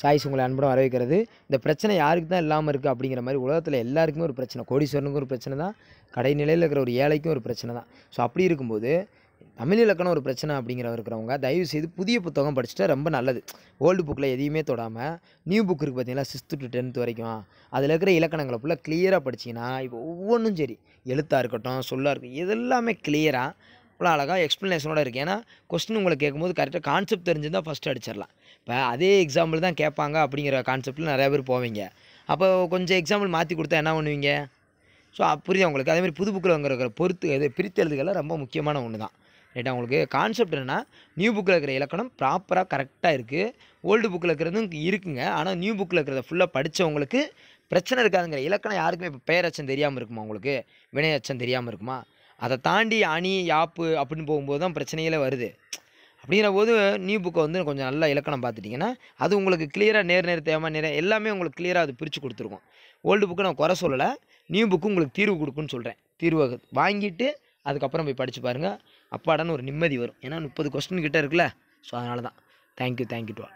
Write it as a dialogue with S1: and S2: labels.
S1: choice உங்களை அன்புடன் வரவேற்கிறது இந்த பிரச்சனை யாருக்கு தான் இல்லாமல் இருக்குது அப்படிங்கிற மாதிரி உலகத்தில் எல்லாருக்குமே ஒரு பிரச்சனை கோடீஸ்வரனுக்கும் ஒரு பிரச்சனை தான் கடைநிலையில் இருக்கிற ஒரு ஏழைக்கும் ஒரு பிரச்சனை தான் ஸோ அப்படி இருக்கும்போது தமிழ் இலக்கணம் ஒரு பிரச்சனை அப்படிங்கிற இருக்கிறவங்க தயவு செய்து புதிய புத்தகம் படிச்சுட்டா ரொம்ப நல்லது ஓல்டு புக்கில் எதையுமே தொடாமல் நியூ புக் இருக்குது பார்த்தீங்கன்னா சிக்ஸ்த்து டு டென்த் வரைக்கும் அதில் இருக்கிற இலக்கணங்களை ஃபுல்லாக கிளியராக படிச்சிங்கன்னா இப்போ ஒவ்வொன்றும் சரி எழுத்தாக இருக்கட்டும் சொல்லாக இருக்கட்டும் இதெல்லாமே கிளியராக இவ்வளோ அழகாக எக்ஸ்ப்ளனேஷனோட இருக்குது ஏன்னா கொஸ்டின் உங்களை கேட்கும்போது கரெக்டாக கான்செப்ட் தெரிஞ்சுதான் ஃபஸ்ட்டு அடிச்சிடலாம் இப்போ அதே எக்ஸாம்பிள் தான் கேட்பாங்க அப்படிங்கிற கான்செப்டில் நிறையா பேர் போவீங்க அப்போ கொஞ்சம் எக்ஸாம்பிள் மாற்றி கொடுத்தா என்ன பண்ணுவீங்க ஸோ புரியுது உங்களுக்கு அதேமாதிரி புது புக்கில் இருக்கிற பொறுத்து இது பிரித்து ரொம்ப முக்கியமான ஒன்று தான் ரைட்டா உங்களுக்கு கான்செப்ட் என்னென்னா நியூ புக்கில் இருக்கிற இலக்கணம் ப்ராப்பராக கரெக்டாக இருக்குது ஓல்டு புக்கில் இருக்கிறதும் இருக்குங்க ஆனால் நியூ புக்கில் இருக்கிறத ஃபுல்லாக படித்தவங்களுக்கு பிரச்சனை இருக்காதுங்கிற இலக்கணம் யாருக்குமே இப்போ பெயரச்சம் தெரியாமல் இருக்குமா உங்களுக்கு வினையச்சம் தெரியாமல் இருக்குமா அதை தாண்டி அணி யாப்பு அப்படின்னு போகும்போது தான் பிரச்சனைகளே வருது அப்படிங்கிற போது நியூ புக்கை வந்து கொஞ்சம் நல்லா இலக்கணம் பார்த்துட்டிங்கன்னா அது உங்களுக்கு கிளியராக நேர் நேர் தேவை நேர எல்லாமே உங்களுக்கு கிளியராக அது பிரித்து கொடுத்துருக்கும் ஓல்டு புக்கு நான் குறை சொல்லலை நியூ புக்கு உங்களுக்கு தீர்வு கொடுக்குன்னு சொல்கிறேன் தீர்வு வாங்கிட்டு அதுக்கப்புறம் போய் படித்து பாருங்கள் அப்பாடான்னு ஒரு நிம்மதி வரும் ஏன்னா முப்பது கொஸ்டின் கிட்டே இருக்குல்ல ஸோ அதனால தான் தேங்க்யூ தேங்க்யூ டு